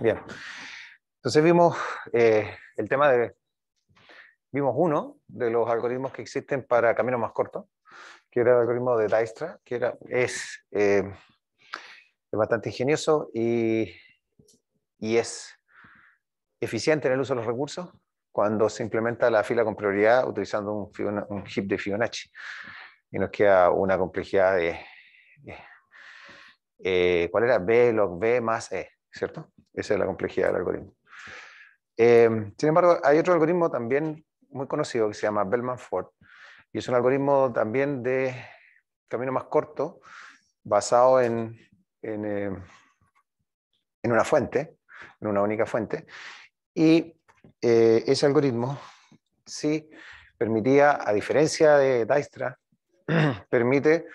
Bien. Entonces vimos eh, el tema de... Vimos uno de los algoritmos que existen para caminos más cortos, que era el algoritmo de Dijkstra, que era, es, eh, es bastante ingenioso y, es eficiente en el uso de los recursos cuando se implementa la fila con prioridad utilizando un, heap de Fibonacci. Y nos queda una complejidad de... Eh, ¿Cuál era? B log B más E. ¿cierto? Esa es la complejidad del algoritmo. Eh, sin embargo, hay otro algoritmo también muy conocido que se llama Bellman-Ford y es un algoritmo también de camino más corto basado en, en, eh, una fuente, en una única fuente, y eh, ese algoritmo sí permitía, a diferencia de Dijkstra, permite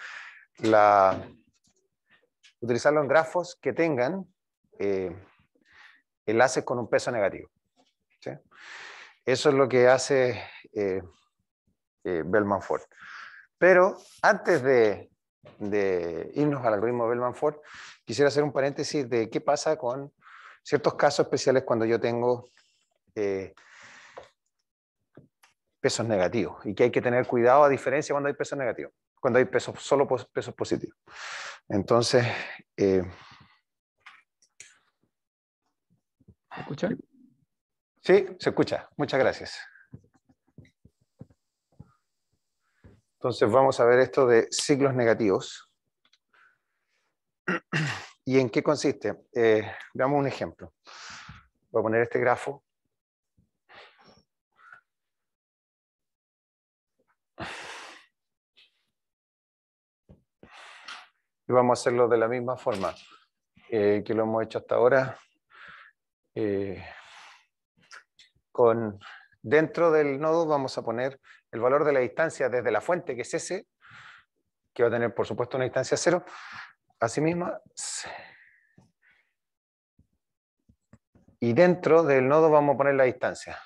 la, utilizarlo en grafos que tengan eh, enlaces con un peso negativo. Eso es lo que hace eh, eh, Bellman Ford. Pero antes de, irnos al algoritmo Bellman Ford, quisiera hacer un paréntesis de qué pasa con ciertos casos especiales cuando yo tengo pesos negativos y que hay que tener cuidado a diferencia cuando hay pesos negativos, cuando hay pesos, solo pesos positivos. Entonces, ¿Se escucha? Sí, se escucha. Muchas gracias. Entonces vamos a ver esto de ciclos negativos. ¿Y en qué consiste? Eh, veamos un ejemplo. Voy a poner este grafo. Y vamos a hacerlo de la misma forma eh, que lo hemos hecho hasta ahora. Eh, con, dentro del nodo vamos a poner el valor de la distancia desde la fuente, que es ese que va a tener por supuesto una distancia cero, asimismo Y dentro del nodo vamos a poner la distancia.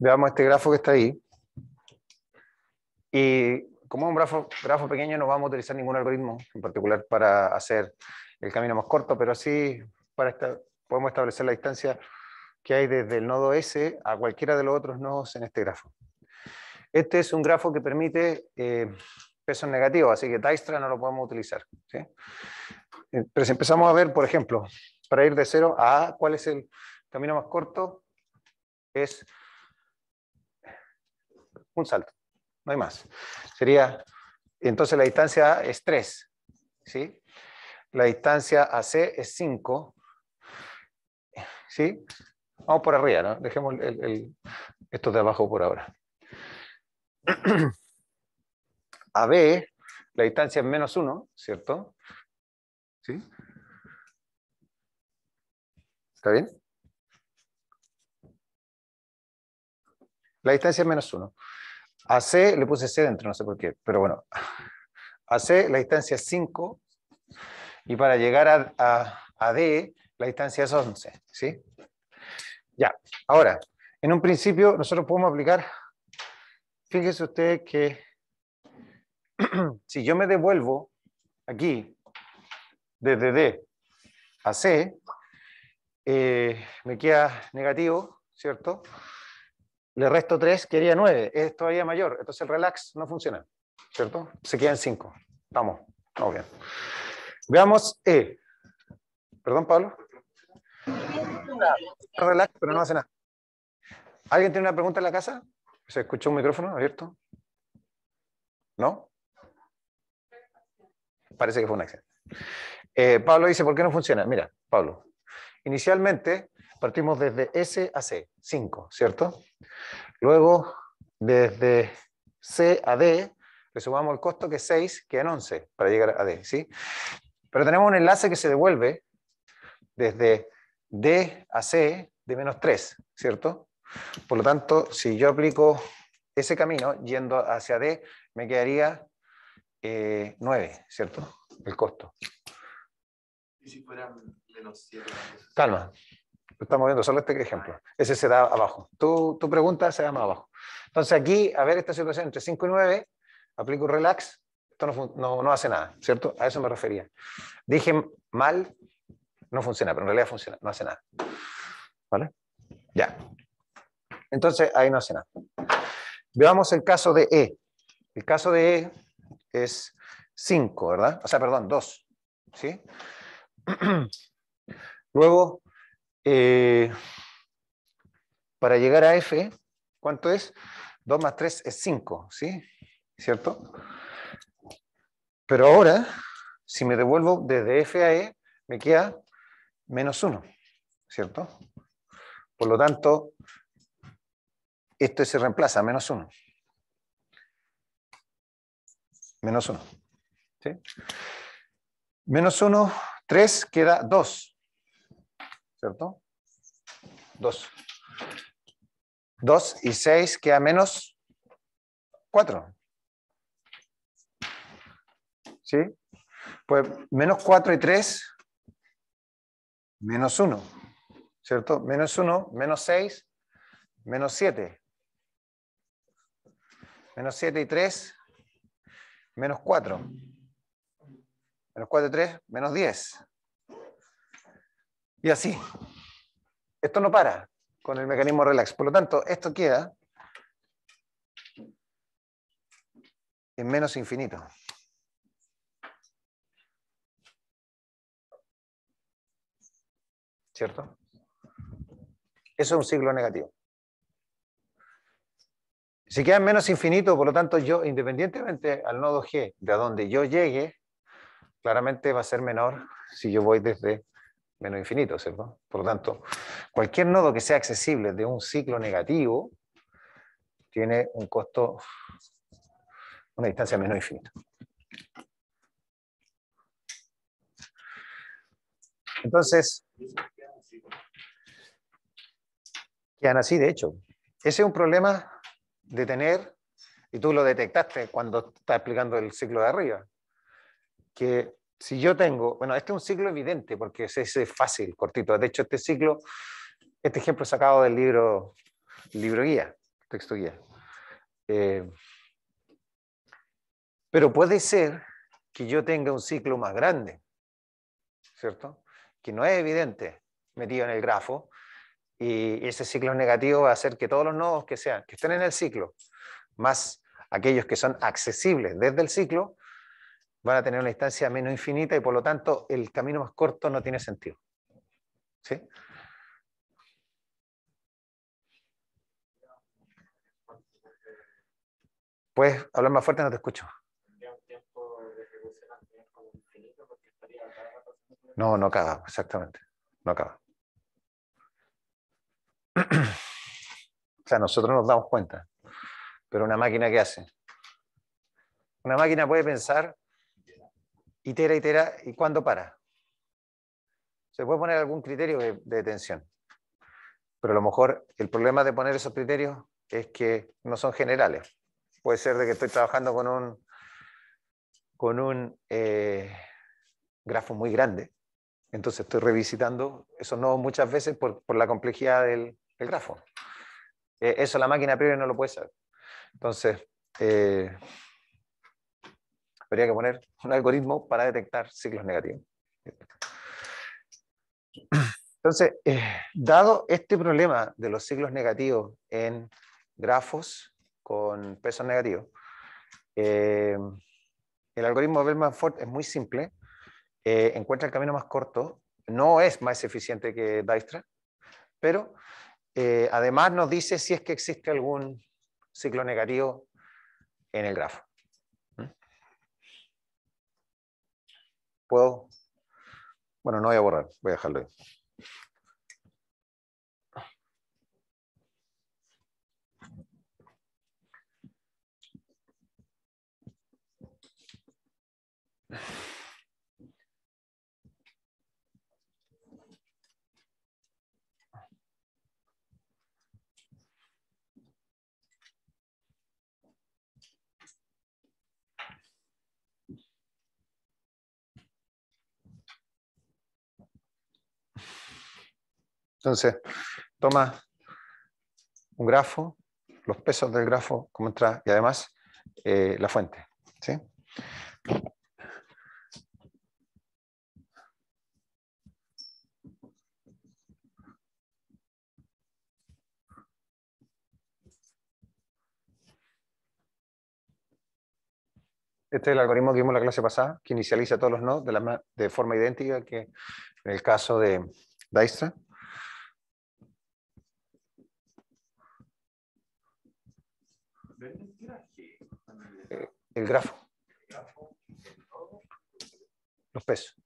Veamos este grafo que está ahí. Y como es un grafo, grafo pequeño, no vamos a utilizar ningún algoritmo en particular para hacer el camino más corto, pero sí para podemos establecer la distancia que hay desde el nodo S a cualquiera de los otros nodos en este grafo. Este es un grafo que permite eh, pesos negativos, así que Dijkstra no lo podemos utilizar. ¿sí? Eh, pero si empezamos a ver, por ejemplo, para ir de 0 a A, ¿cuál es el camino más corto? Es un salto, no hay más. Sería, entonces la distancia A es 3, ¿sí? La distancia AC es 5, ¿sí? Vamos por arriba, ¿no? Dejemos el, de abajo por ahora. A B, la distancia es menos 1, ¿cierto? ¿Sí? ¿Está bien? La distancia es menos 1. A C le puse C dentro, no sé por qué, pero bueno. A C la distancia es 5 y para llegar a, D la distancia es 11, ¿sí? Ya, ahora, en un principio nosotros podemos aplicar, fíjese usted que si yo me devuelvo aquí desde D a C, eh, me queda negativo, ¿cierto? le resto 3, quería 9, es todavía mayor, entonces el relax no funciona, ¿cierto? Se quedan 5. Vamos, vamos bien. Veamos e. Perdón, Pablo. Relax, pero no hace nada. ¿Alguien tiene una pregunta en la casa? ¿Se escuchó un micrófono abierto? ¿No? Parece que fue un accidente. Eh, Pablo dice, ¿por qué no funciona? Mira, Pablo, inicialmente partimos desde S a C, 5, ¿cierto? Luego, desde C a D, le sumamos el costo que es 6, que en 11, para llegar a D, ¿sí? Pero tenemos un enlace que se devuelve desde D a C de menos 3, ¿cierto? Por lo tanto, si yo aplico ese camino, yendo hacia D, me quedaría 9, eh, ¿cierto? El costo. ¿Y si fuera menos 7? Calma, estamos viendo solo este ejemplo. Ese se da abajo. Tu, pregunta se da más abajo. Entonces aquí, a ver esta situación entre 5 y 9, aplico relax, esto no, no, hace nada, ¿cierto? A eso me refería. Dije mal, no funciona, pero en realidad funciona, no hace nada. ¿Vale? Ya. Entonces ahí no hace nada. Veamos el caso de E. El caso de E es 5, ¿verdad? O sea, perdón, 2. ¿Sí? Luego eh, para llegar a F, ¿cuánto es? 2 más 3 es 5, ¿sí? ¿Cierto? Pero ahora, si me devuelvo desde F a E, me queda menos 1, ¿cierto? Por lo tanto, esto se reemplaza, menos 1. Menos 1. ¿sí? Menos 1, 3, queda 2. ¿cierto? 2. 2 y 6 queda menos 4. ¿Sí? Pues menos 4 y 3, menos 1, ¿cierto? Menos 1, menos 6, menos 7. Menos 7 y 3, menos 4. Menos 4 y 3, menos 10. Y así. Esto no para con el mecanismo relax. Por lo tanto, esto queda en menos infinito. ¿Cierto? Eso es un ciclo negativo. Si queda en menos infinito, por lo tanto, yo, independientemente al nodo G, de a donde yo llegue, claramente va a ser menor si yo voy desde menos infinito, ¿cierto? Por lo tanto, cualquier nodo que sea accesible de un ciclo negativo tiene un costo, una distancia menos infinita. Entonces, quedan así, de hecho. Ese es un problema de tener, y tú lo detectaste cuando estás explicando el ciclo de arriba, que si yo tengo, bueno, este es un ciclo evidente porque es, fácil, cortito. De hecho, este ciclo, este ejemplo es sacado del libro, libro guía, texto guía. Eh, pero puede ser que yo tenga un ciclo más grande, ¿cierto? Que no es evidente metido en el grafo, y ese ciclo negativo va a hacer que todos los nodos que sean, que estén en el ciclo, más aquellos que son accesibles desde el ciclo, van a tener una distancia menos infinita y por lo tanto el camino más corto no tiene sentido. ¿Sí? Puedes hablar más fuerte, no te escucho. No, no acaba, exactamente. No acaba. O sea, nosotros nos damos cuenta. Pero una máquina, ¿qué hace? Una máquina puede pensar itera, itera, ¿y cuándo para? Se puede poner algún criterio de, detención, pero a lo mejor el problema de poner esos criterios es que no son generales. Puede ser de que estoy trabajando con un, con un eh, grafo muy grande, entonces estoy revisitando esos nodos muchas veces por, por la complejidad del, grafo. Eh, eso la máquina previa no lo puede saber. Entonces, eh, habría que poner un algoritmo para detectar ciclos negativos. Entonces, eh, dado este problema de los ciclos negativos en grafos con pesos negativos, eh, el algoritmo de Bellman-Ford es muy simple, eh, encuentra el camino más corto, no es más eficiente que Dijkstra, pero además nos dice si es que existe algún ciclo negativo en el grafo. puedo... Bueno, no voy a borrar, voy a dejarlo ahí. Entonces, toma un grafo, los pesos del grafo, como entra, y además eh, la fuente. Este es el algoritmo que vimos en la clase pasada, que inicializa todos los nodos de, de forma idéntica que en el caso de Dijkstra. El grafo. Los pesos.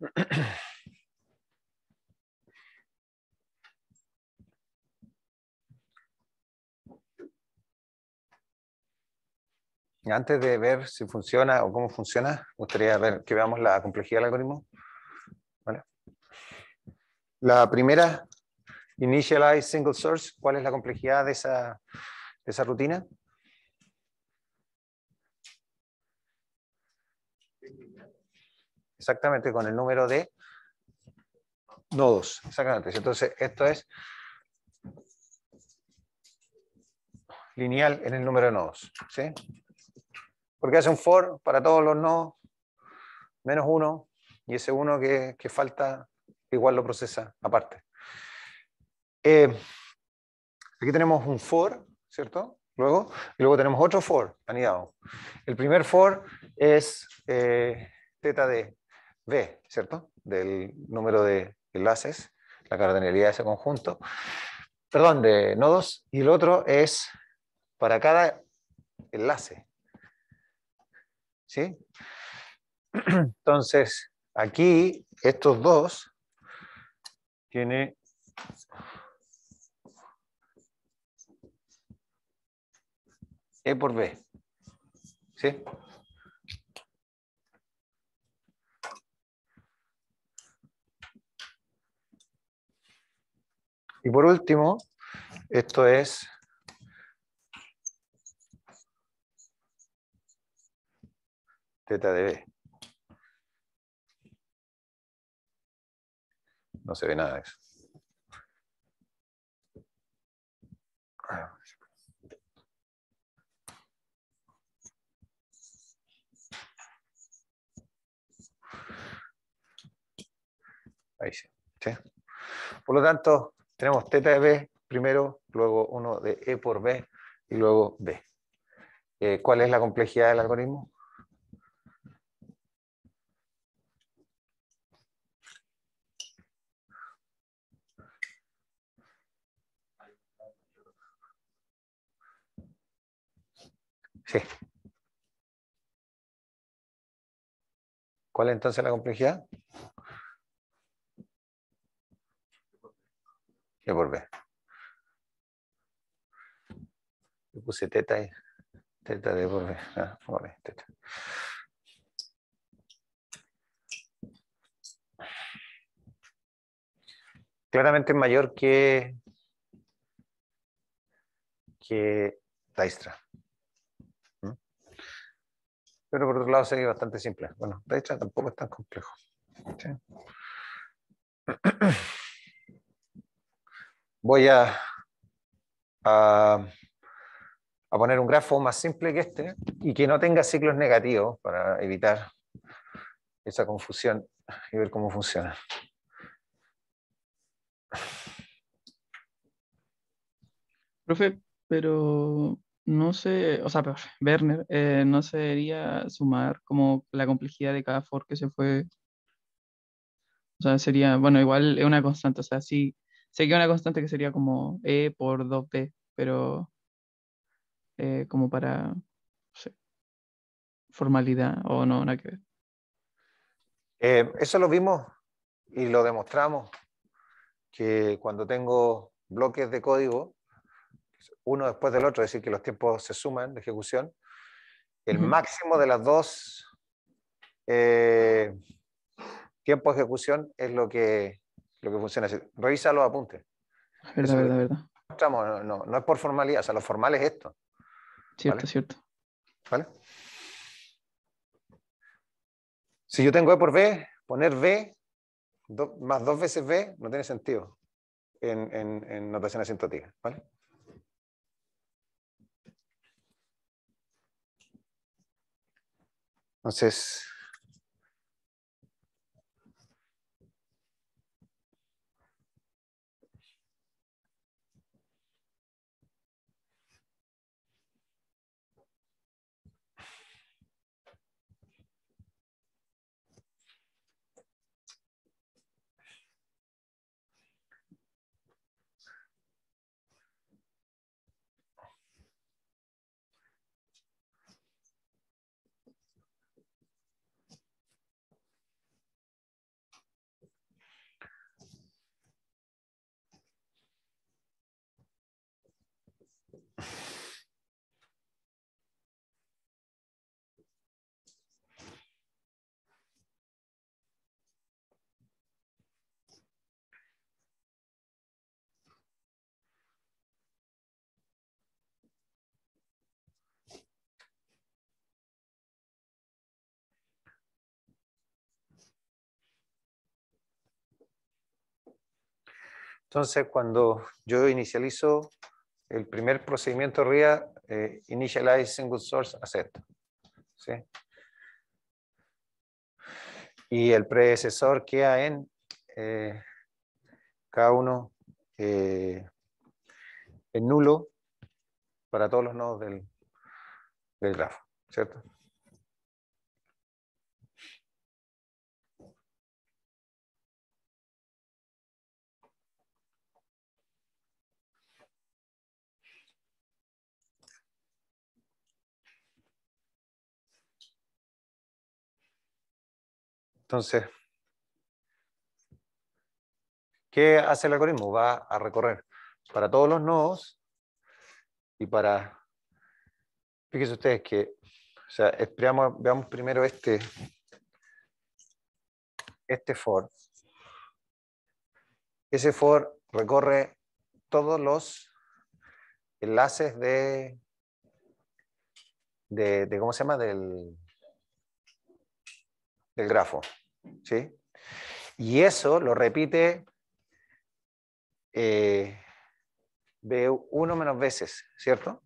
Antes de ver si funciona o cómo funciona, gustaría ver que veamos la complejidad del algoritmo. La primera, initialize single source, ¿cuál es la complejidad de esa rutina? exactamente con el número de nodos, exactamente. Entonces, esto es lineal en el número de nodos, ¿sí? Porque hace un for para todos los nodos, menos uno, y ese uno que, falta igual lo procesa aparte. Eh, aquí tenemos un for, ¿cierto? Luego, y luego tenemos otro for anidado. El primer for es eh, teta de B, ¿cierto? Del número de enlaces, la cardinalidad de ese conjunto, perdón, de nodos, y el otro es para cada enlace. ¿Sí? Entonces, aquí estos dos tiene E por B. ¿Sí? Y por último, esto es teta de B. No se ve nada eso. Ahí ¿Sí? Por lo tanto, tenemos teta de B primero, luego uno de E por B y luego B. Eh, ¿Cuál es la complejidad del algoritmo? Sí. ¿Cuál es entonces la complejidad? devolver Yo puse teta Teta de ah, teta. Claramente mayor que, que daistra ¿Mm? Pero por otro lado sería bastante simple. Bueno, daistra tampoco es tan complejo. ¿Sí? voy a, a, poner un grafo más simple que este y que no tenga ciclos negativos para evitar esa confusión y ver cómo funciona. Profe, pero no sé, o sea, Werner, eh, ¿no se debería sumar como la complejidad de cada for que se fue? O sea, sería, bueno, igual es una constante, o sea, sí, Seguía una constante que sería como E por 2D, pero eh, como para formalidad o no, nada que ver. Eh, eso lo vimos y lo demostramos, que cuando tengo bloques de código, uno después del otro, es decir, que los tiempos se suman de ejecución, el máximo de las dos eh, tiempos de ejecución es lo que lo que funciona así. Revisa los apuntes. Verdad, verdad. no, es por formalidad, o sea, lo formal es esto. Cierto, cierto. ¿Vale? Si yo tengo E por B, poner B más dos veces B no tiene sentido en, notación asintótica. ¿Vale? Entonces, Entonces, cuando yo inicializo el primer procedimiento RIA, eh, initialize single source asset. Y el predecesor queda en eh, k uno eh, en nulo para todos los nodos del, del grafo, ¿cierto? Entonces, ¿qué hace el algoritmo? Va a recorrer para todos los nodos y para... Fíjense ustedes que, o sea, esperamos, veamos primero este, este for. Ese for recorre todos los enlaces de, de, de ¿cómo se llama? Del, del grafo. ¿sí? Y eso lo repite eh, B1 menos veces, ¿cierto?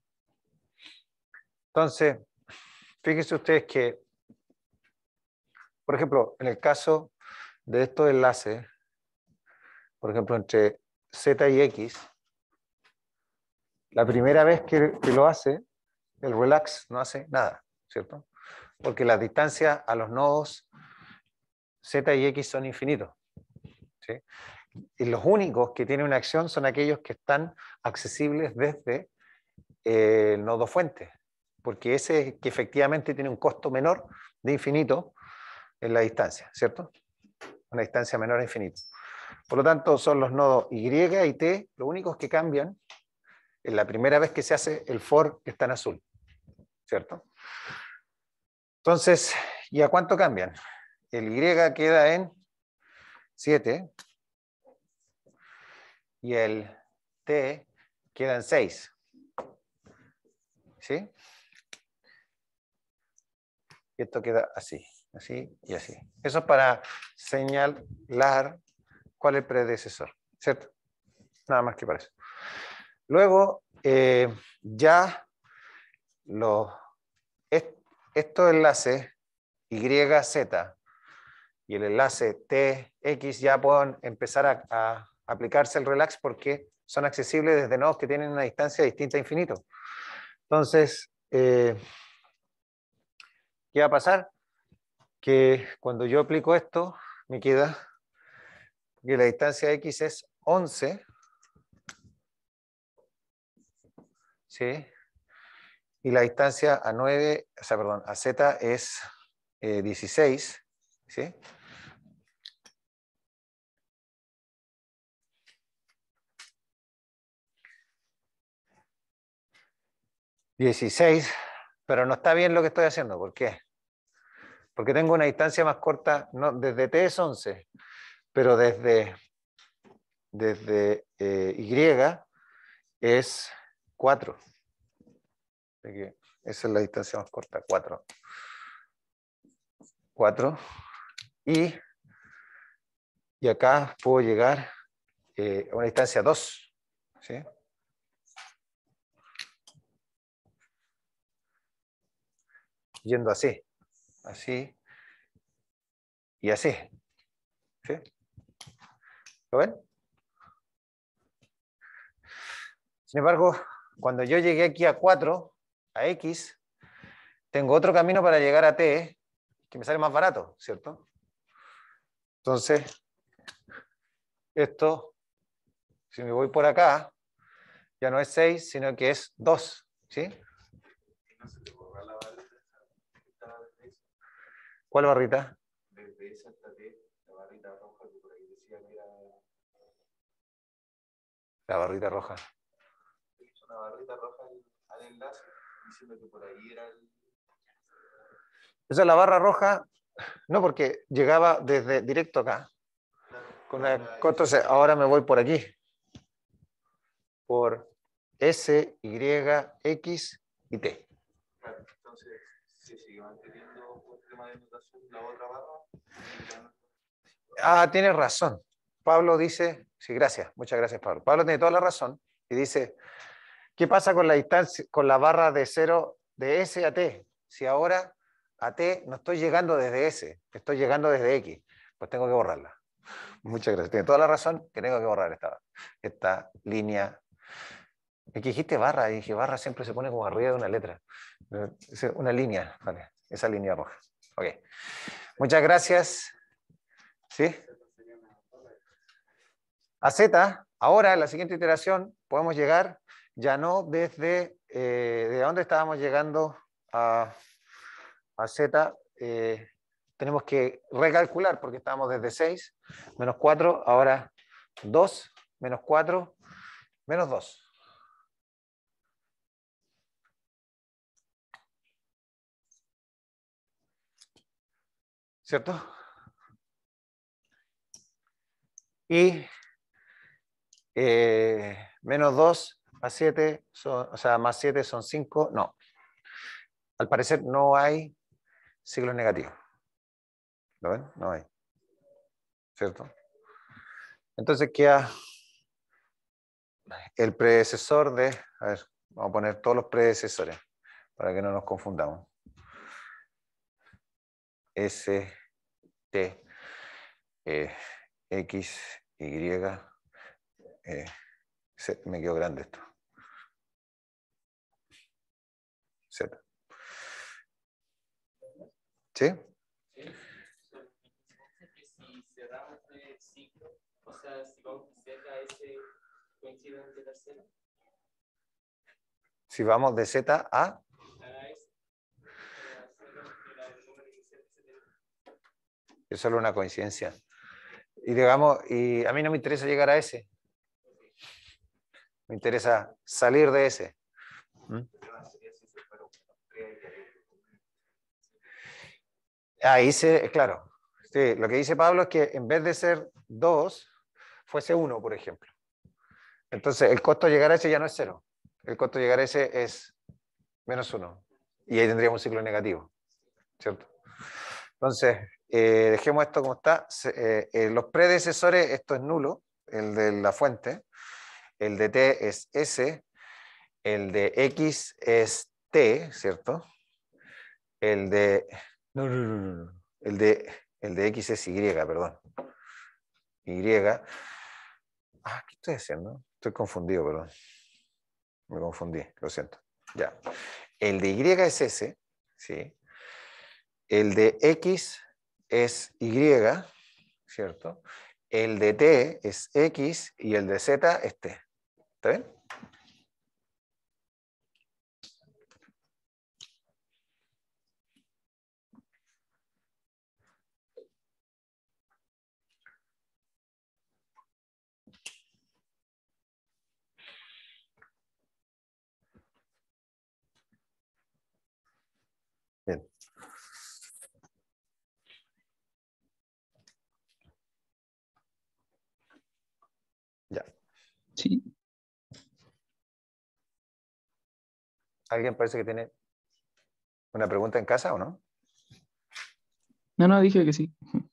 Entonces, fíjense ustedes que, por ejemplo, en el caso de estos enlaces, por ejemplo, entre Z y X, la primera vez que, lo hace, el relax no hace nada, ¿cierto? Porque la distancia a los nodos Z y X son infinitos. Y los únicos que tienen una acción son aquellos que están accesibles desde el eh, nodo fuente, porque ese que efectivamente tiene un costo menor de infinito en la distancia, ¿cierto? Una distancia menor a infinito. Por lo tanto, son los nodos Y y T los únicos que cambian en la primera vez que se hace el for que está en azul, ¿cierto? Entonces, ¿y a cuánto cambian? El Y queda en 7 y el T queda en 6. ¿Sí? Y esto queda así, así y así. Eso es para señalar cuál es el predecesor, ¿cierto? Nada más que para eso. Luego, eh, ya los, estos enlaces YZ y el enlace TX, ya pueden empezar a, aplicarse el relax porque son accesibles desde nodos que tienen una distancia distinta a infinito. Entonces, eh, ¿qué va a pasar? Que cuando yo aplico esto, me queda que la distancia X es 11, ¿sí? Y la distancia a 9, o sea, perdón, a Z es 16, eh, ¿sí? 16, pero no está bien lo que estoy haciendo. ¿Por qué? Porque tengo una distancia más corta, no, desde T es 11, pero desde, desde eh, Y es 4. esa es la distancia más corta, 4. 4. Y, acá puedo llegar eh, a una distancia 2. ¿sí? yendo así, así y así. ¿Sí? ¿Lo ven? Sin embargo, cuando yo llegué aquí a 4, a X, tengo otro camino para llegar a T que me sale más barato, ¿cierto? Entonces, esto, si me voy por acá, ya no es 6, sino que es 2, ¿sí? ¿Cuál barrita? Desde esa hasta T, la barrita roja que por ahí decía que era. La barrita roja. Es una barrita roja al, enlace, diciendo que por ahí era el. Esa es la barra roja, no, porque llegaba desde directo acá. Con entonces, ahora me voy por aquí. Por S, Y, X y T. Claro, entonces sí, sigue manteniendo. Ah, tienes razón. Pablo dice, sí, gracias, muchas gracias Pablo. Pablo tiene toda la razón y dice, ¿qué pasa con la distancia, con la barra de cero de S a T? Si ahora a T no estoy llegando desde S, estoy llegando desde X, pues tengo que borrarla. Muchas gracias. Tiene toda la razón que tengo que borrar esta, esta línea. Es que dijiste barra, y dije barra siempre se pone como arriba de una letra. Eh, una línea, vale, esa línea roja. Ok. Muchas gracias. ¿Sí? A Z, ahora en la siguiente iteración podemos llegar ya no desde eh, de dónde estábamos llegando a, Z. Eh, tenemos que recalcular porque estábamos desde 6, menos 4, ahora 2, menos 4, menos 2. ¿Cierto? Y eh, menos 2 más 7, o sea, más 7 son 5, no. Al parecer no hay ciclos negativos. ¿Lo ven? No hay. ¿Cierto? Entonces queda el predecesor de, a ver, vamos a poner todos los predecesores para que no nos confundamos. S, T, eh, X, Y. Eh, Z, me quedó grande esto. Z. ¿Sí? sí. Si cerramos de ciclo, o sea, si vamos de Z a S, coincide entre tercero. Si vamos de Z a es solo una coincidencia. Y digamos, y a mí no me interesa llegar a ese. Me interesa salir de ese. ¿Mm? Ahí se, claro. lo que dice Pablo es que en vez de ser 2, fuese uno, por ejemplo. Entonces, el costo de llegar a ese ya no es cero. El costo de llegar a ese es menos uno. Y ahí tendríamos un ciclo negativo. ¿Cierto? Entonces, eh, dejemos esto como está. Eh, eh, los predecesores, esto es nulo, el de la fuente, el de t es s, el de x es t, ¿cierto? El de... No, no, no, El de, el de x es y, perdón. Y. Ah, ¿qué estoy haciendo? Estoy confundido, perdón. Me confundí, lo siento. Ya. El de Y es S, ¿sí? El de X es Y, ¿cierto? El de T es X y el de Z es T. ¿Está bien? Sí. ¿Alguien parece que tiene una pregunta en casa o no? No, no, dije que sí.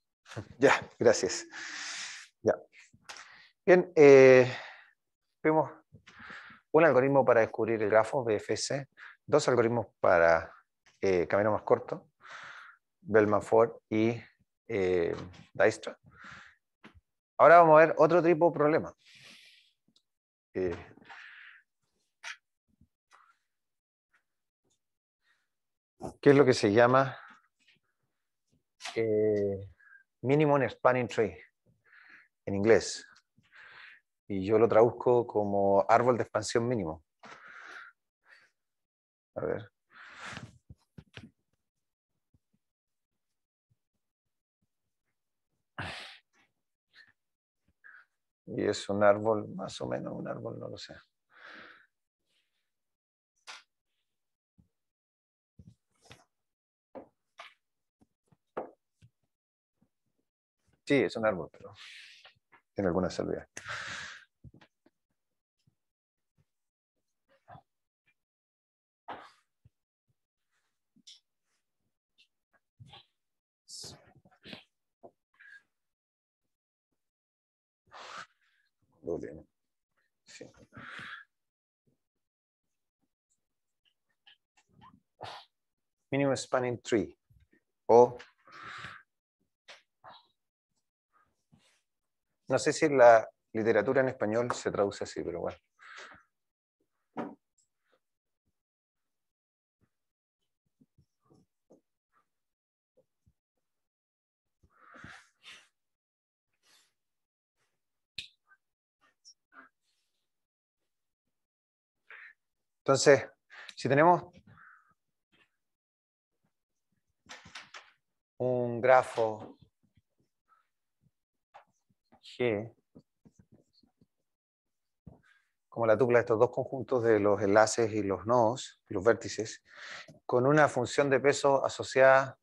Ya, gracias. Ya. Bien, eh, vimos un algoritmo para descubrir el grafo, BFC, dos algoritmos para eh, camino más corto, Bellman Ford y eh, Dijkstra. Ahora vamos a ver otro tipo de problema. Eh, ¿Qué es lo que se llama eh, Minimum Spanning Tree en inglés? Y yo lo traduzco como árbol de expansión mínimo. A ver. y es un árbol, más o menos un árbol, no lo sé. Sí, es un árbol, pero tiene alguna salvedad. doble, spanning tree o no sé si la literatura en español se traduce así, pero bueno. Entonces, si tenemos un grafo G, como la tupla de estos dos conjuntos de los enlaces y los nodos, los vértices, con una función de peso asociada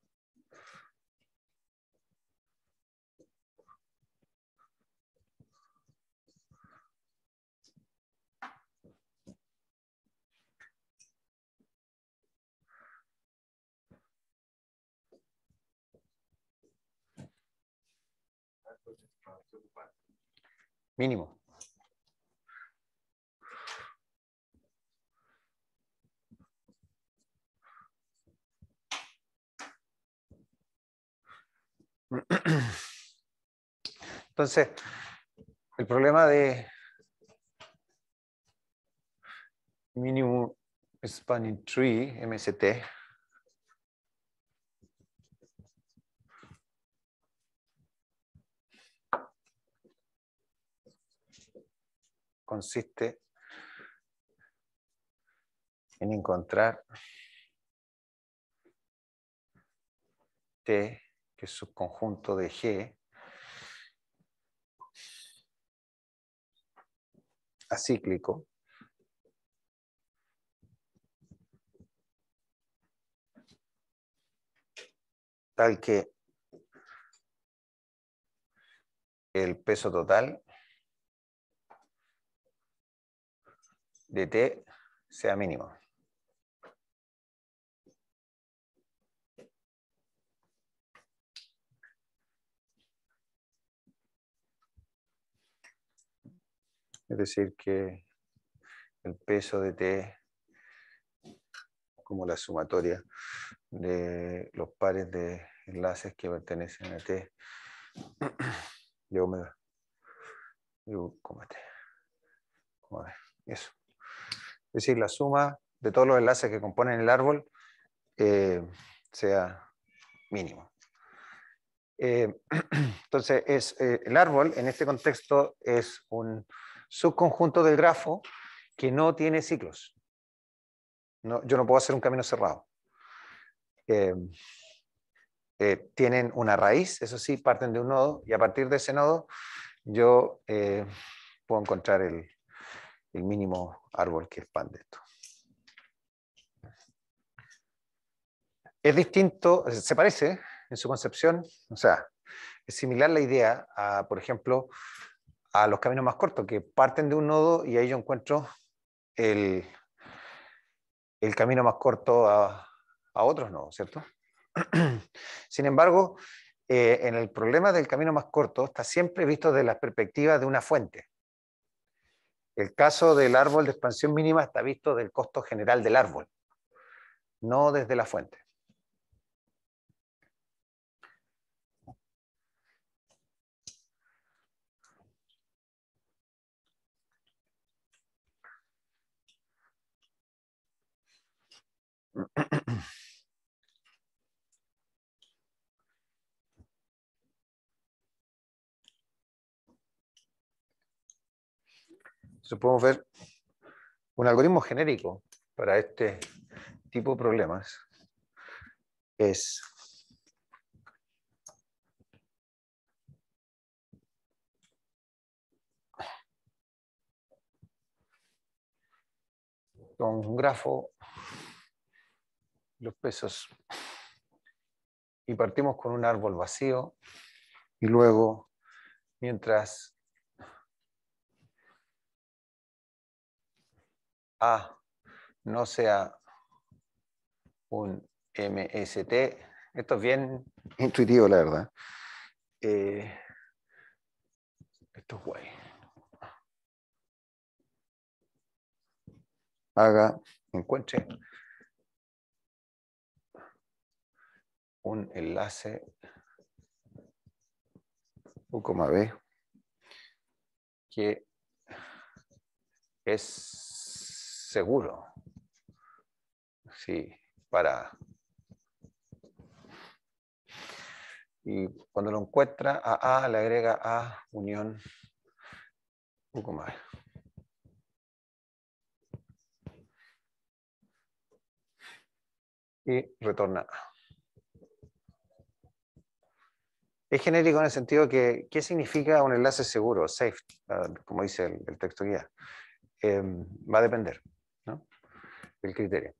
Mínimo. Entonces, el problema de minimum spanning tree, MST, consiste en encontrar T, que es subconjunto de G, acíclico, tal que el peso total de t sea mínimo. Es decir, que el peso de t como la sumatoria de los pares de enlaces que pertenecen a t de omega como T este. Como eso es decir, la suma de todos los enlaces que componen el árbol eh, sea mínimo. Eh, entonces, eh, el árbol en este contexto es un subconjunto del grafo que no tiene ciclos. yo no puedo hacer un camino cerrado. tienen una raíz, eso sí, parten de un nodo, y a partir de ese nodo yo puedo encontrar el, el mínimo árbol que expande esto. Es distinto, se parece en su concepción, o sea, es similar la idea a, por ejemplo, a los caminos más cortos, que parten de un nodo y ahí yo encuentro el, camino más corto a, otros nodos, ¿cierto? Sin embargo, eh, en el problema del camino más corto está siempre visto desde la perspectiva de una fuente. El caso del árbol de expansión mínima está visto del costo general del árbol, no desde la fuente. Entonces podemos ver un algoritmo genérico para este tipo de problemas. Es con un grafo los pesos y partimos con un árbol vacío y luego mientras no sea un MST. Esto es bien intuitivo, la verdad. Eh, esto es guay. Haga, encuentre un enlace U, B que es seguro. Sí, para. Y cuando lo encuentra, a A le agrega A unión un Y retorna A. Es genérico en el sentido que, ¿qué significa un enlace seguro? Safe, ah, como dice el, texto guía. Em, va a depender el criterio.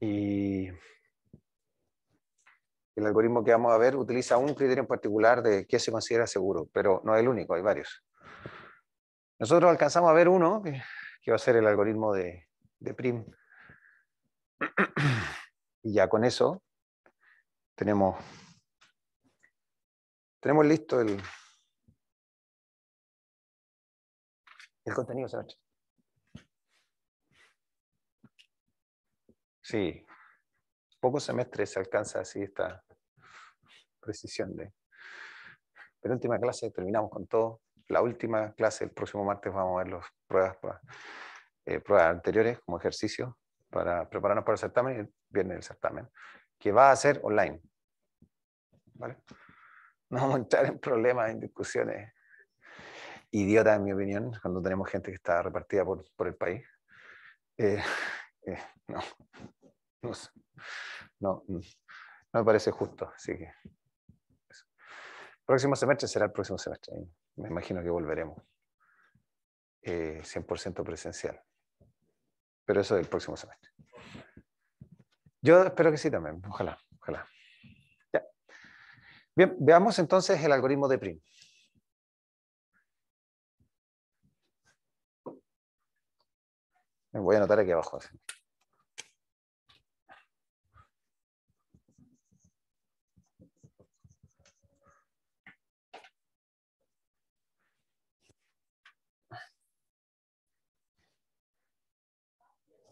Y el algoritmo que vamos a ver utiliza un criterio en particular de qué se considera seguro, pero no es el único, hay varios. Nosotros alcanzamos a ver uno, que, va a ser el algoritmo de, de PRIM. Y ya con eso tenemos, tenemos listo el, el contenido, Sí, pocos semestres se alcanza así esta precisión de penúltima clase, terminamos con todo. La última clase, el próximo martes vamos a ver las pruebas, eh, pruebas anteriores como ejercicio para prepararnos para el certamen y el viernes el certamen, que va a ser online. ¿Vale? No vamos a entrar en problemas, en discusiones idiotas, en mi opinión, cuando tenemos gente que está repartida por, por el país. Eh, eh, no, no, no, me parece justo, así que... Próximo semestre será el próximo semestre. Me imagino que volveremos. 100% eh, presencial. Pero eso es el próximo semestre. Yo espero que sí también. Ojalá, ojalá. Ya. Bien, veamos entonces el algoritmo de PRIM. Me voy a anotar aquí abajo.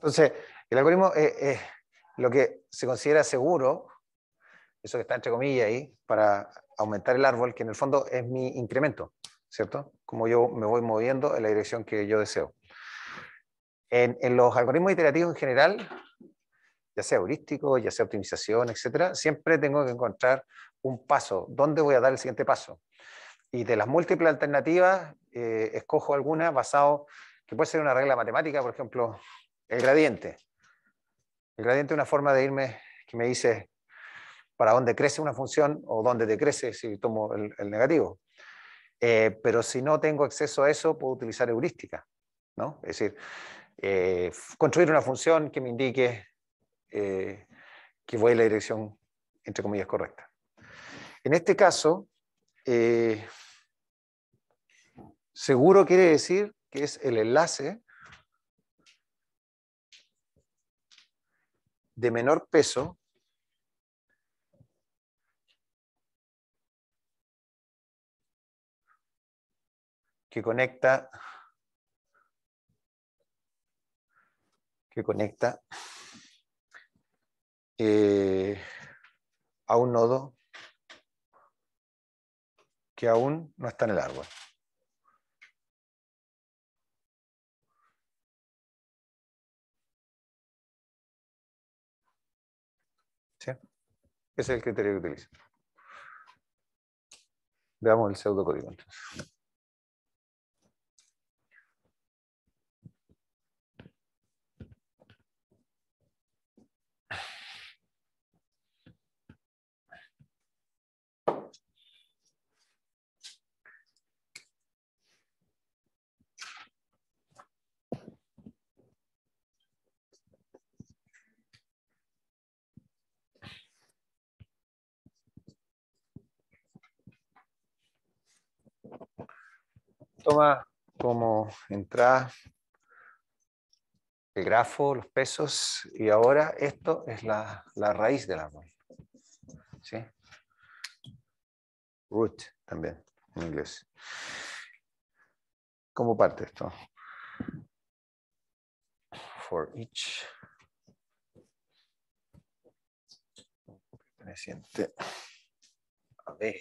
Entonces, el algoritmo es, eh, eh, lo que se considera seguro, eso que está entre comillas ahí, para aumentar el árbol, que en el fondo es mi incremento, ¿cierto? Como yo me voy moviendo en la dirección que yo deseo. En, los algoritmos iterativos en general, ya sea heurístico, ya sea optimización, etcétera, siempre tengo que encontrar un paso. ¿Dónde voy a dar el siguiente paso? Y de las múltiples alternativas, eh, escojo alguna basado, que puede ser una regla matemática, por ejemplo, el gradiente. El gradiente es una forma de irme que me dice para dónde crece una función o dónde decrece si tomo el, negativo. Eh, pero si no tengo acceso a eso, puedo utilizar heurística. ¿no? Es decir, eh, construir una función que me indique eh, que voy en la dirección, entre comillas, correcta. En este caso, seguro quiere decir que es el enlace de menor peso que conecta que conecta eh, a un nodo que aún no está en el árbol. Ese es el criterio que utilizo. Veamos el pseudocódigo entonces. toma como entrada el grafo, los pesos, y ahora esto es la, raíz del árbol. ¿Sí? Root también, en inglés. ¿Cómo parte esto? For each perteneciente a B.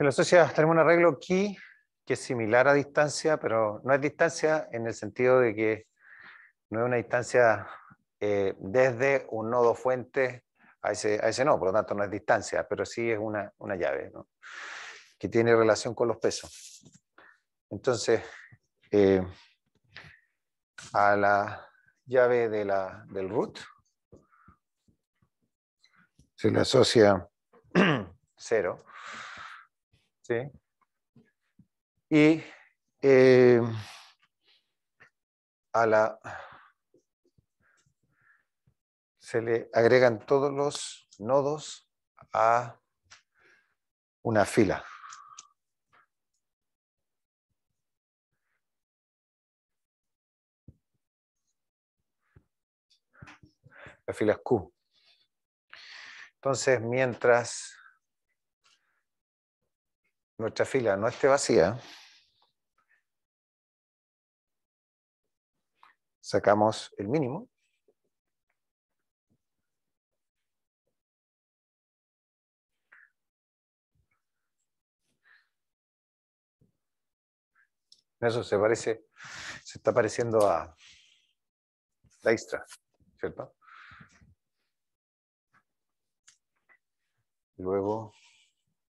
Se le asocia, tenemos un arreglo aquí que es similar a distancia, pero no es distancia en el sentido de que no es una distancia eh, desde un nodo fuente a ese, a ese nodo, por lo tanto no es distancia, pero sí es una, llave que tiene relación con los pesos. Entonces, eh, a la llave de la, del root se le asocia cero. Y eh, a la se le agregan todos los nodos a una fila. La fila Q. Entonces, mientras nuestra fila no esté vacía, sacamos el mínimo. Eso se parece, se está pareciendo a la extra, ¿cierto? Luego,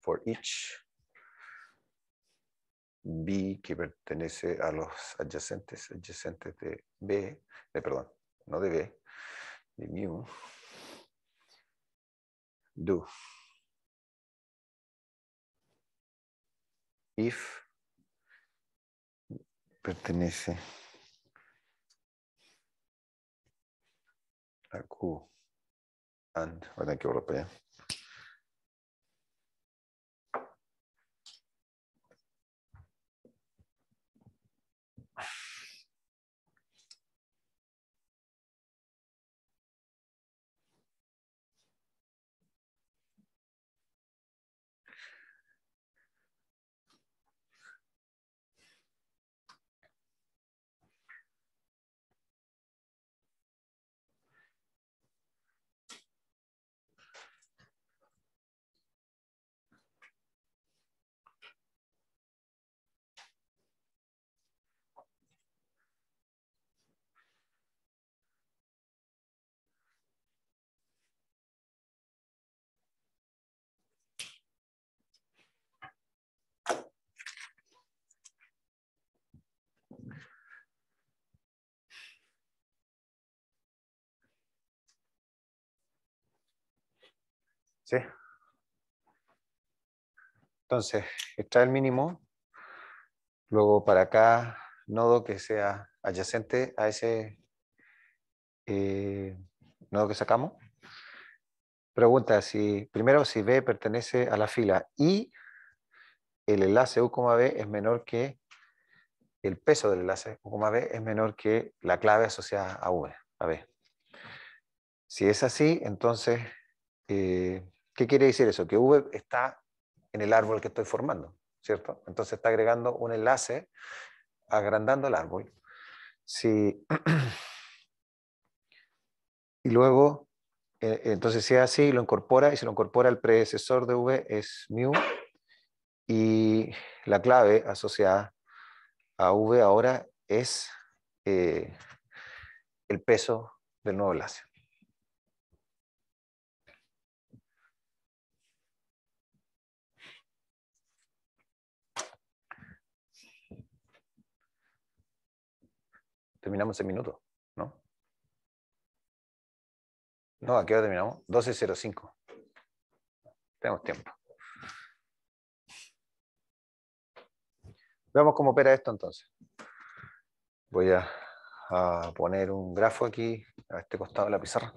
for each. B que pertenece a los adyacentes, adyacentes de B, de, eh, perdón, no de B, de mu, do. If pertenece a Q and, voy a que volver ¿Sí? Entonces, está el mínimo, luego para acá, nodo que sea adyacente a ese eh, nodo que sacamos. Pregunta si, primero, si B pertenece a la fila y el enlace U, B es menor que, el peso del enlace U, B es menor que la clave asociada a V, a B. Si es así, entonces eh, ¿Qué quiere decir eso? Que V está en el árbol que estoy formando, ¿cierto? Entonces está agregando un enlace, agrandando el árbol. y luego, eh, entonces si es así, lo incorpora y se lo incorpora el predecesor de V es mu y la clave asociada a V ahora es eh, el peso del nuevo enlace. terminamos en minutos, ¿no? No, ¿a qué hora terminamos? 12.05. Tenemos tiempo. Veamos cómo opera esto entonces. Voy a, a poner un grafo aquí, a este costado de la pizarra.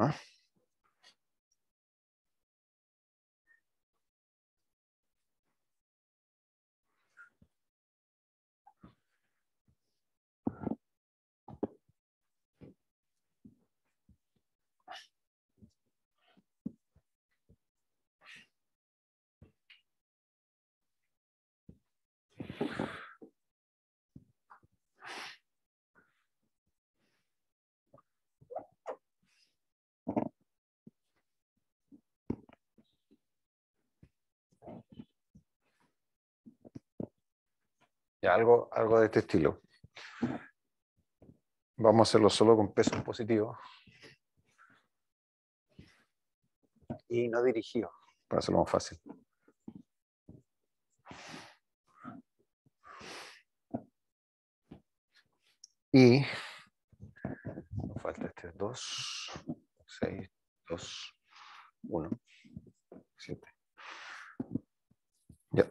huh? algo, de este estilo. Vamos a hacerlo solo con pesos positivos. Y no dirigido, para hacerlo más fácil. Y nos falta este 2, 6, 2, 1, 7. Ya.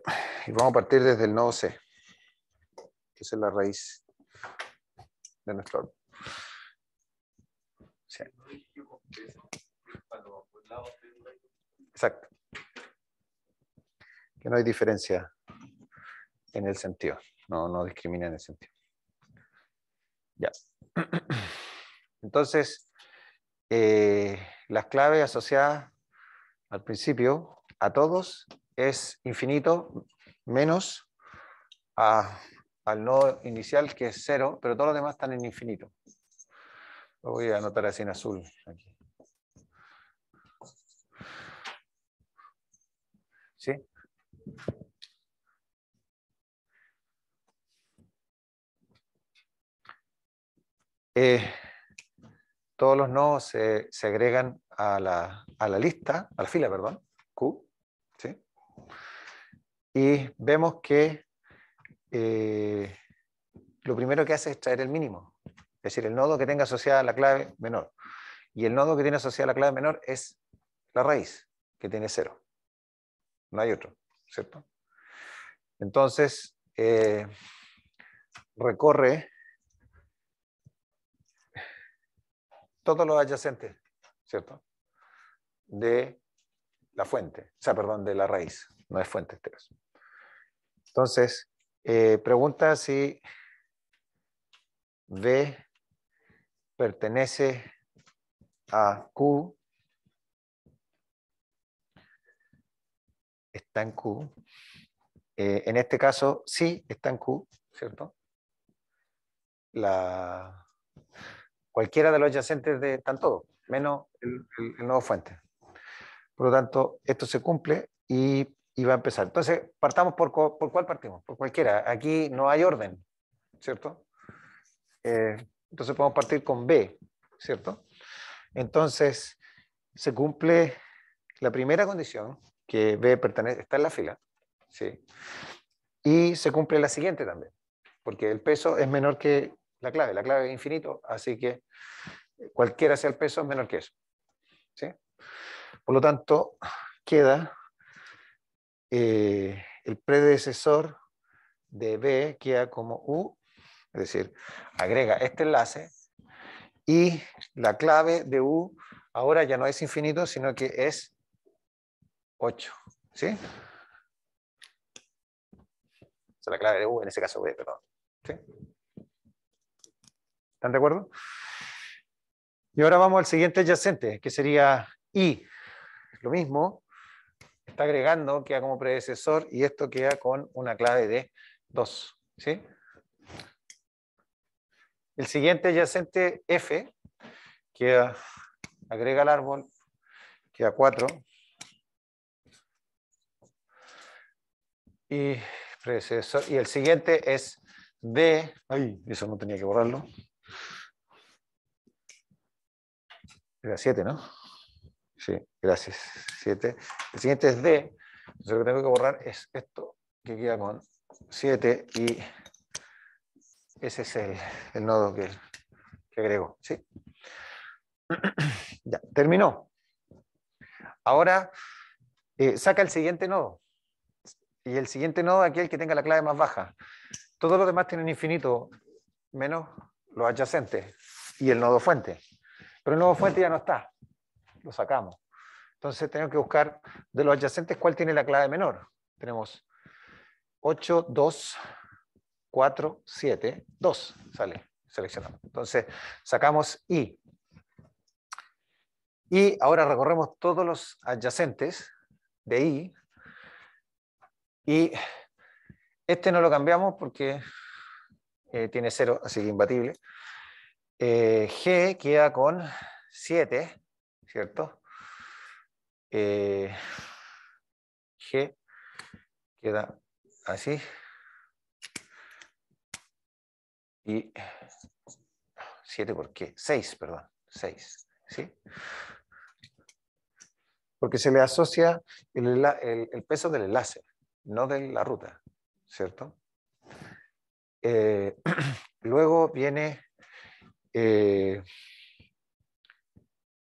Y vamos a partir desde el nodo C que es la raíz de nuestro Exacto. Que no hay diferencia en el sentido, no, no discrimina en el sentido. Ya. Entonces, eh, las claves asociadas al principio a todos es infinito menos a al nodo inicial que es cero, pero todos los demás están en infinito. Lo voy a anotar así en azul. ¿Sí? Eh, todos los nodos se, se agregan a la, a la, lista, a la fila, perdón, Q, ¿sí? Y vemos que eh, lo primero que hace es traer el mínimo. Es decir, el nodo que tenga asociada la clave menor. Y el nodo que tiene asociada la clave menor es la raíz, que tiene cero. No hay otro, ¿cierto? Entonces, eh, recorre todos los adyacentes, ¿cierto? De la fuente, o sea, perdón, de la raíz, no es fuente este Entonces, eh, pregunta si B pertenece a Q. Está en Q. Eh, en este caso, sí, está en Q, ¿cierto? La, cualquiera de los adyacentes de, están todos, menos el, el, fuente. Por lo tanto, esto se cumple y y va a empezar. Entonces, partamos por, por cuál partimos, por cualquiera. Aquí no hay orden, ¿cierto? Eh, entonces podemos partir con B, ¿cierto? Entonces, se cumple la primera condición, que B pertenece, está en la fila, ¿sí? Y se cumple la siguiente también, porque el peso es menor que la clave, la clave es infinito, así que cualquiera sea el peso es menor que eso, ¿sí? Por lo tanto, queda eh, el predecesor de B queda como U, es decir, agrega este enlace y la clave de U ahora ya no es infinito, sino que es 8. ¿Sí? la clave de U, en ese caso B, perdón. ¿Están de acuerdo? Y ahora vamos al siguiente adyacente, que sería I. Lo mismo, está agregando queda como predecesor y esto queda con una clave de 2. ¿sí? El siguiente adyacente F queda, agrega el árbol, queda 4. Y, predecesor, y el siguiente es D. Ay, eso no tenía que borrarlo. Era 7, ¿no? Sí, gracias. 7. El siguiente es D. lo que tengo que borrar es esto que queda con 7 y ese es el, nodo que, que agregó. ¿sí? ya, terminó. Ahora eh, saca el siguiente nodo. Y el siguiente nodo aquí es el que tenga la clave más baja. Todos los demás tienen infinito, menos los adyacentes y el nodo fuente. Pero el nodo fuente ya no está lo sacamos. Entonces tenemos que buscar de los adyacentes cuál tiene la clave menor. Tenemos 8, 2, 4, 7, 2 sale, seleccionamos. Entonces sacamos I. Y ahora recorremos todos los adyacentes de I. Y este no lo cambiamos porque eh, tiene 0, así que imbatible. Eh, G queda con 7 ¿cierto? Eh, G queda así. Y 7 por qué, 6, perdón, 6, ¿sí? Porque se le asocia el, el, el peso del enlace, no de la ruta, ¿cierto? Eh, luego viene eh,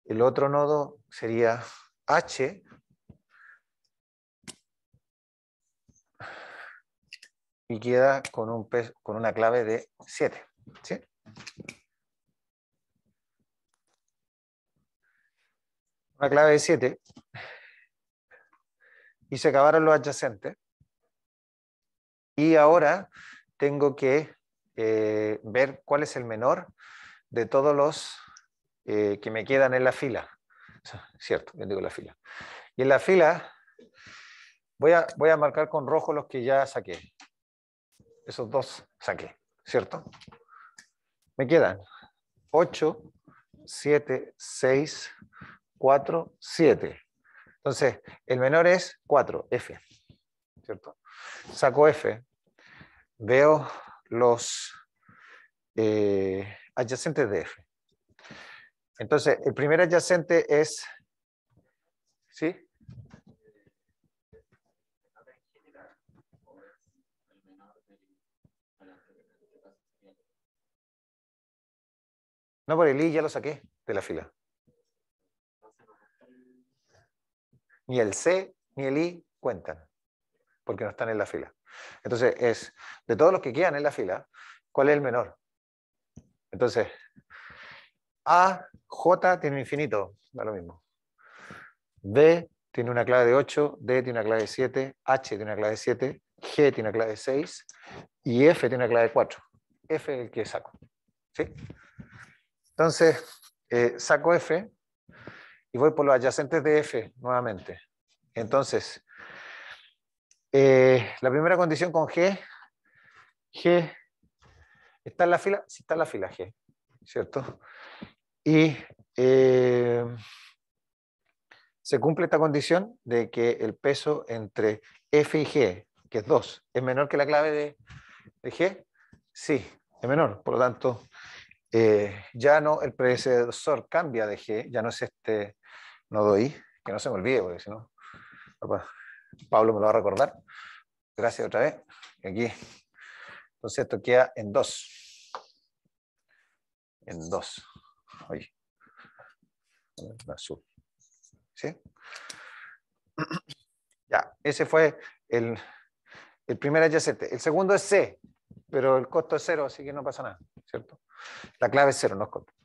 el otro nodo sería H. Y queda con, un peso, con una clave de 7. Una clave de 7. Y se acabaron los adyacentes. Y ahora tengo que eh, ver cuál es el menor de todos los eh, que me quedan en la fila. Cierto, yo digo la fila. Y en la fila voy a, marcar con rojo los que ya saqué. Esos dos saqué, ¿cierto? Me quedan 8, 7, 6, 4, 7. Entonces, el menor es 4, F. ¿Cierto? Saco F. Veo los eh, adyacentes de F. Entonces, el primer adyacente es, ¿sí? No, por el I ya lo saqué de la fila. Ni el C ni el I cuentan, porque no están en la fila. Entonces, es de todos los que quedan en la fila, ¿cuál es el menor? Entonces, a, J tiene un infinito, da lo mismo. B tiene una clave de 8, D tiene una clave de 7, H tiene una clave de 7, G tiene una clave de 6 y F tiene una clave de 4. F es el que saco. ¿sí? Entonces, eh, saco F y voy por los adyacentes de F nuevamente. Entonces, eh, la primera condición con G, G está en la fila, sí está en la fila G, ¿cierto? Y eh, se cumple esta condición de que el peso entre F y G, que es 2, es menor que la clave de, G. Sí, es menor. Por lo tanto, eh, ya no, el predecesor cambia de G, ya no es este nodo I, que no se me olvide, porque si no, Pablo me lo va a recordar. Gracias otra vez. Aquí. Entonces esto queda en 2. En 2. Ahí. azul. ¿Sí? Ya, ese fue el, el primer adyacente. El segundo es C, pero el costo es cero, así que no pasa nada, ¿cierto? La clave es cero, no es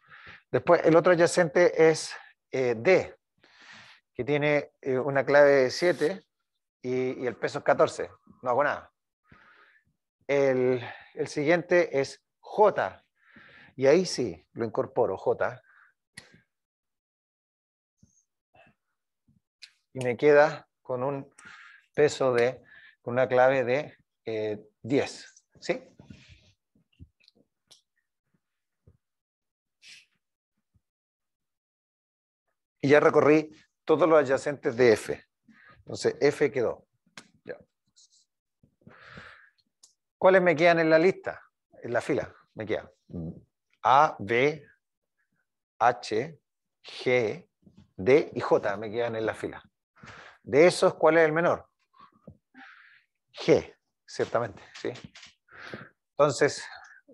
Después, el otro adyacente es eh, D, que tiene eh, una clave de 7 y, el peso es 14. No hago nada. El, el siguiente es J, y ahí sí, lo incorporo, J. Y me queda con un peso de, con una clave de 10. Eh, ¿Sí? Y ya recorrí todos los adyacentes de F. Entonces, F quedó. ¿Cuáles me quedan en la lista? En la fila, me quedan. A, B, H, G, D y J me quedan en la fila. De esos, ¿cuál es el menor? G, ciertamente, ¿sí? Entonces,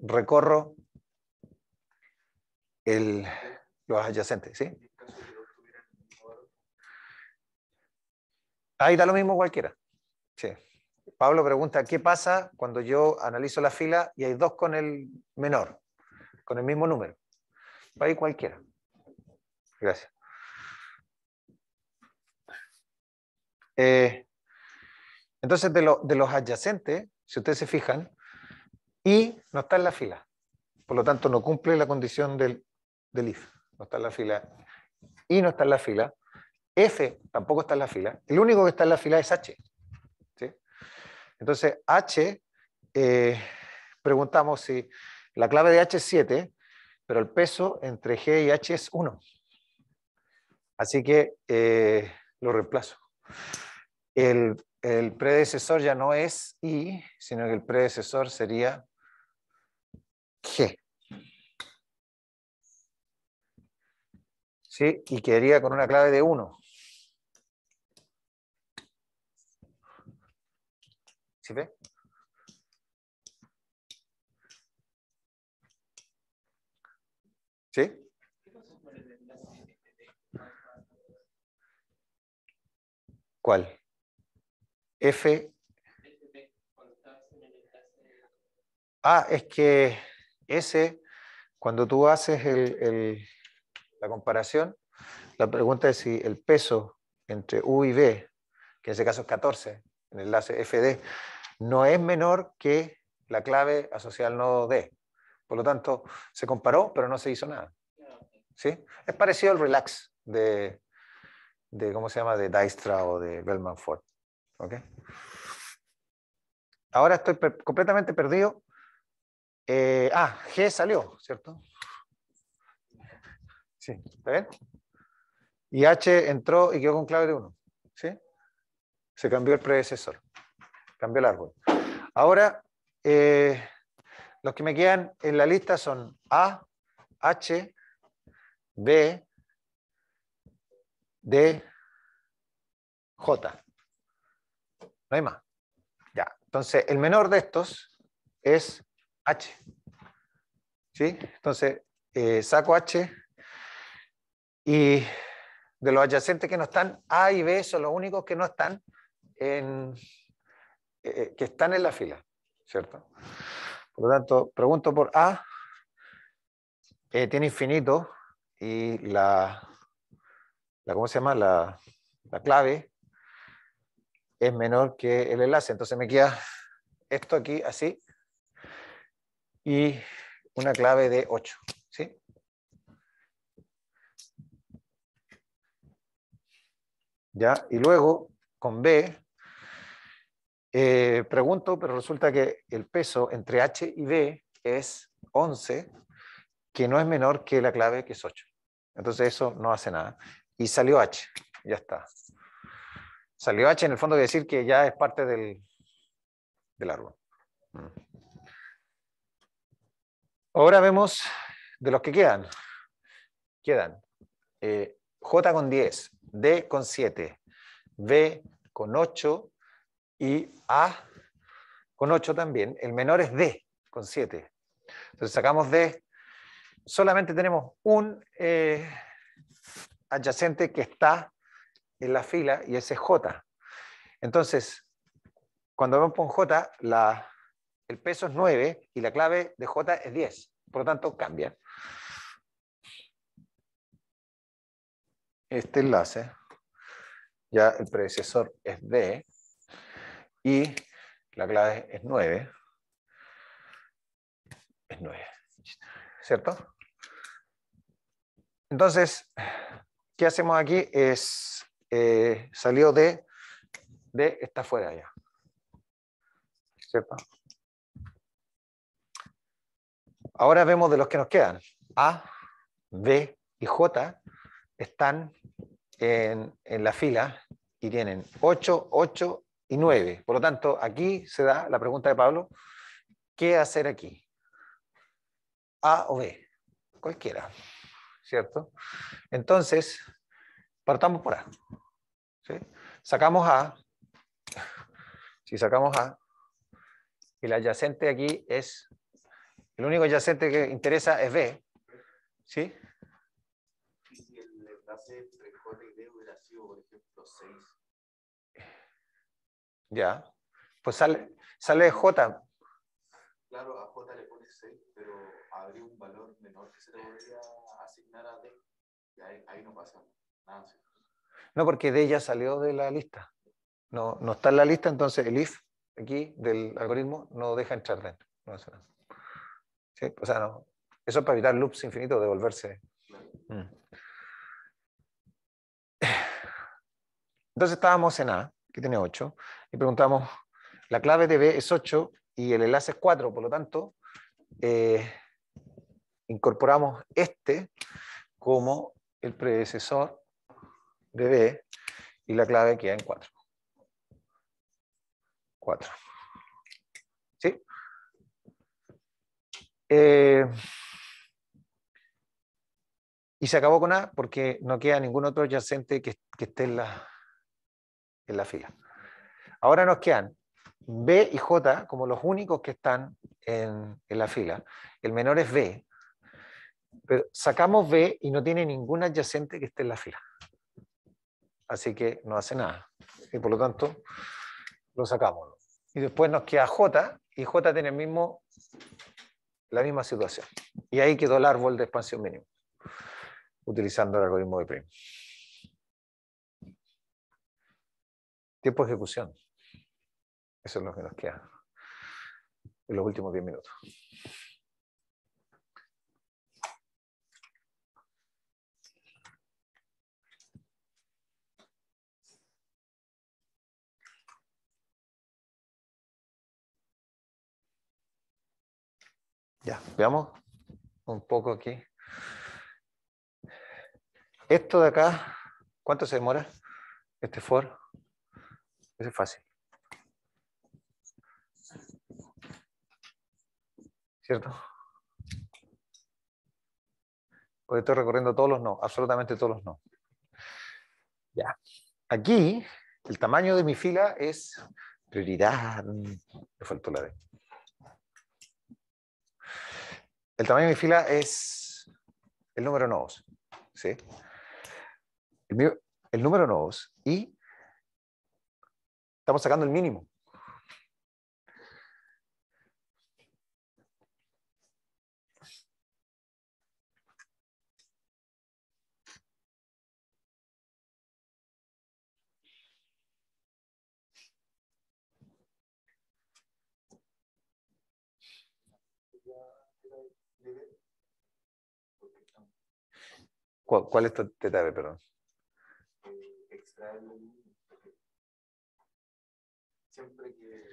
recorro el, los adyacentes, ¿sí? Ahí da lo mismo cualquiera. Sí. Pablo pregunta, ¿qué pasa cuando yo analizo la fila y hay dos con el menor? con el mismo número. Va a ir cualquiera. Gracias. Eh, entonces, de, de los adyacentes, si ustedes se fijan, I no está en la fila. Por lo tanto, no cumple la condición del, if. No está en la fila. Y no está en la fila. F tampoco está en la fila. El único que está en la fila es H. ¿sí? Entonces, H, eh, preguntamos si la clave de H es 7, pero el peso entre G y H es 1. Así que eh, lo reemplazo. El, predecesor ya no es I, sino que el predecesor sería G. ¿Sí? Y quedaría con una clave de 1. ¿Sí ve? ¿Sí? ¿Cuál? F. Ah, es que ese, cuando tú haces el, la comparación, la pregunta es si el peso entre U y B, que en ese caso es 14, en el enlace FD, no es menor que la clave asociada al nodo D. Por lo tanto, se comparó, pero no se hizo nada. ¿Sí? Es parecido al relax de, ¿cómo se llama?, de Dijkstra o de Bellman Ford. ¿Okay? Ahora estoy completamente perdido. Eh, ah, G salió, ¿cierto? Sí, ¿está bien? Y H entró y quedó con clave de 1. ¿Sí? Se cambió el predecesor. Cambió el árbol. Ahora, eh, los que me quedan en la lista son A, H, B, D, J. No hay más. Ya. Entonces, el menor de estos es H. ¿Sí? Entonces, eh, saco H y de los adyacentes que no están, A y B son los únicos que no están en, eh, que están en la fila, ¿cierto? Por lo tanto, pregunto por A, tiene infinito y la, la ¿cómo se llama? La, la, clave es menor que el enlace. Entonces me queda esto aquí así y una clave de 8. ¿sí? ¿Ya? Y luego con B eh, pregunto, pero resulta que el peso entre H y B es 11, que no es menor que la clave, que es 8. Entonces eso no hace nada. Y salió H, ya está. Salió H en el fondo quiere decir que ya es parte del, árbol. Mm. Ahora vemos de los que quedan. Quedan eh, J con 10, D con 7, B con 8, y A con 8 también. El menor es D con 7. Entonces sacamos D. Solamente tenemos un eh, adyacente que está en la fila y ese es J. Entonces, cuando vamos con J, el peso es 9 y la clave de J es 10. Por lo tanto, cambia. Este enlace, ya el predecesor es D, y la clave es 9. Es 9. ¿Cierto? Entonces, ¿qué hacemos aquí? Es eh, salió de, de está fuera ya. ¿Cierto? Ahora vemos de los que nos quedan. A, B y J están en, en la fila y tienen 8, 8 y 9. Por lo tanto, aquí se da la pregunta de Pablo, ¿qué hacer aquí? A o B, cualquiera, ¿cierto? Entonces, partamos por A. Sacamos A, si sacamos A, y la adyacente aquí es, el único adyacente que interesa es B, ¿sí? Y si el enlace entre hubiera sido, por ejemplo, 6 ya. Pues sale, sale J. Claro, a J le pones 6, pero habría un valor menor que se le podría asignar a D. Y ahí, no pasa nada. No, porque D ya salió de la lista. No, está en la lista, entonces el if aquí del algoritmo no deja entrar dentro. Eso es para evitar loops infinitos, devolverse. Mm. Entonces estábamos en A, que tiene 8 preguntamos, la clave de B es 8 y el enlace es 4, por lo tanto, eh, incorporamos este como el predecesor de B y la clave queda en 4. 4. ¿Sí? Eh, y se acabó con A porque no queda ningún otro adyacente que, que esté en la, en la fila. Ahora nos quedan B y J como los únicos que están en, la fila. El menor es B. Pero sacamos B y no tiene ningún adyacente que esté en la fila. Así que no hace nada. Y por lo tanto, lo sacamos. Y después nos queda J, y J tiene el mismo, la misma situación. Y ahí quedó el árbol de expansión mínimo, utilizando el algoritmo de Prim. Tiempo de ejecución. Eso es lo que nos queda en los últimos 10 minutos. Ya, veamos un poco aquí. Esto de acá, ¿cuánto se demora? Este for. Ese es fácil. ¿cierto? Porque estoy recorriendo todos los no, absolutamente todos los no. Ya. Aquí, el tamaño de mi fila es prioridad. Me faltó la D. El tamaño de mi fila es el número nodos. ¿sí? El, el número nodos y estamos sacando el mínimo. ¿Cuál, es tu B, perdón? Siempre que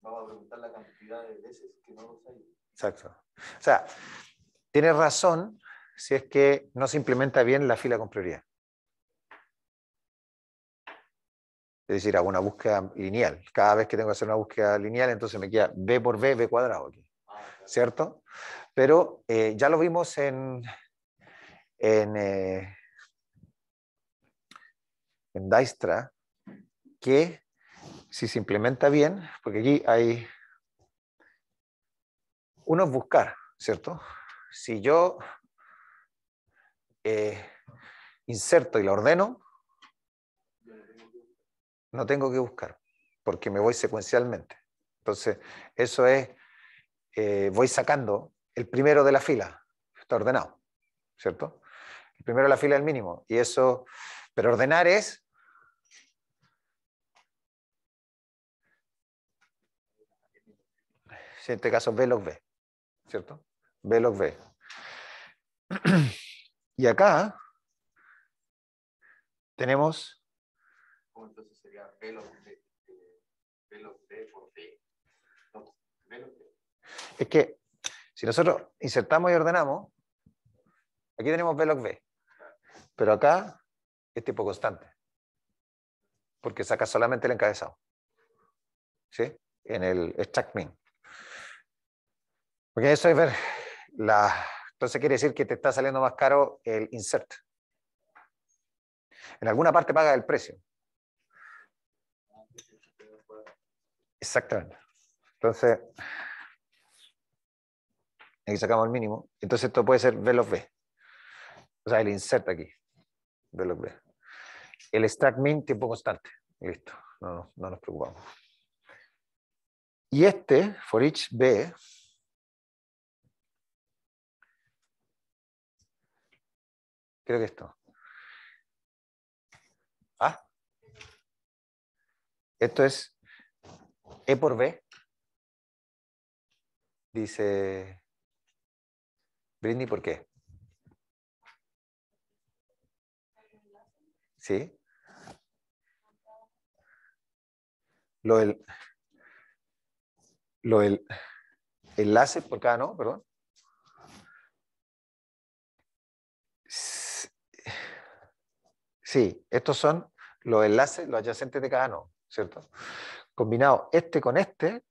vamos a preguntar la cantidad de veces que no los hay. Exacto. O sea, tiene razón si es que no se implementa bien la fila con prioridad. Es decir, hago una búsqueda lineal. Cada vez que tengo que hacer una búsqueda lineal, entonces me queda B por B, B cuadrado aquí. Ah, ¿Cierto? Pero eh, ya lo vimos en, en, eh, que si se implementa bien, porque aquí hay, uno es buscar, ¿cierto? Si yo eh, inserto y la ordeno, no tengo que buscar, porque me voy secuencialmente. Entonces, eso es, eh, voy sacando el primero de la fila, está ordenado, ¿cierto? primero la fila del mínimo. Y eso, pero ordenar es... en este caso v log B, ¿cierto? v log B. Y acá tenemos... Entonces sería log por log Es que si nosotros insertamos y ordenamos, aquí tenemos v log B. Pero acá es tipo constante, porque saca solamente el encabezado. ¿Sí? En el extract min. Porque eso es ver Entonces quiere decir que te está saliendo más caro el insert. En alguna parte paga el precio. Exactamente. Entonces, aquí sacamos el mínimo. Entonces esto puede ser V los V. O sea, el insert aquí. El stack min tiempo constante. Listo, no, nos preocupamos. Y este, for each B, creo que esto. ¿Ah? Esto es E por B, dice Brindy, ¿por qué? ¿Sí? Lo del, enlace por cada no, perdón. Sí, estos son los enlaces, los adyacentes de cada nodo, ¿cierto? Combinado este con este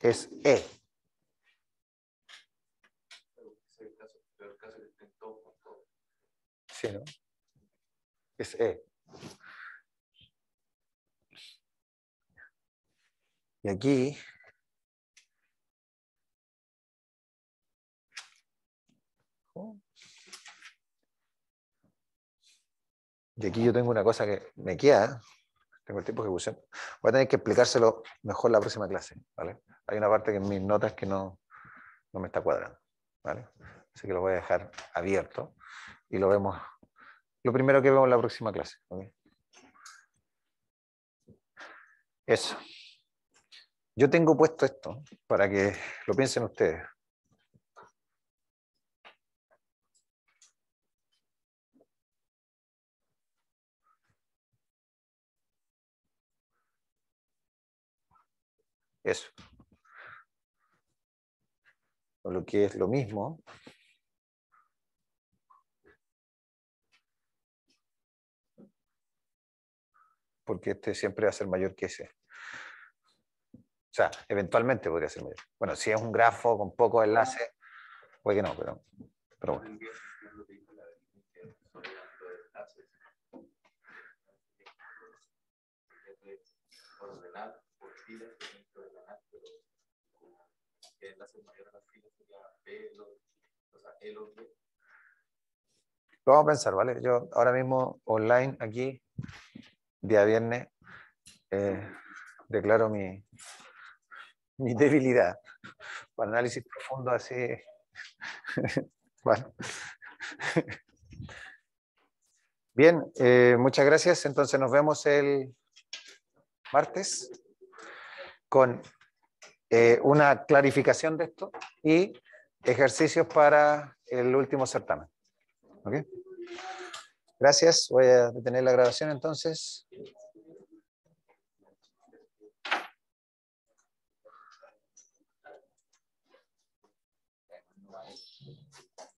es E. Sí, ¿no? es E. Y aquí Y aquí yo tengo una cosa que me queda, tengo el tiempo de ejecución. Voy a tener que explicárselo mejor la próxima clase, ¿vale? Hay una parte que en mis notas que no, no me está cuadrando, Así que lo voy a dejar abierto y lo vemos lo primero que vemos en la próxima clase. Eso. Yo tengo puesto esto para que lo piensen ustedes. Eso. Lo que es lo mismo, porque este siempre va a ser mayor que ese. O sea, eventualmente podría ser mayor. Bueno, si es un grafo con poco enlaces, puede que no, pero, pero bueno. Lo vamos a pensar, ¿vale? Yo ahora mismo online aquí día viernes, eh, declaro mi, debilidad para análisis profundo así. bueno. Bien, eh, muchas gracias. Entonces nos vemos el martes con eh, una clarificación de esto y ejercicios para el último certamen. ¿Okay? Gracias. Voy a detener la grabación entonces.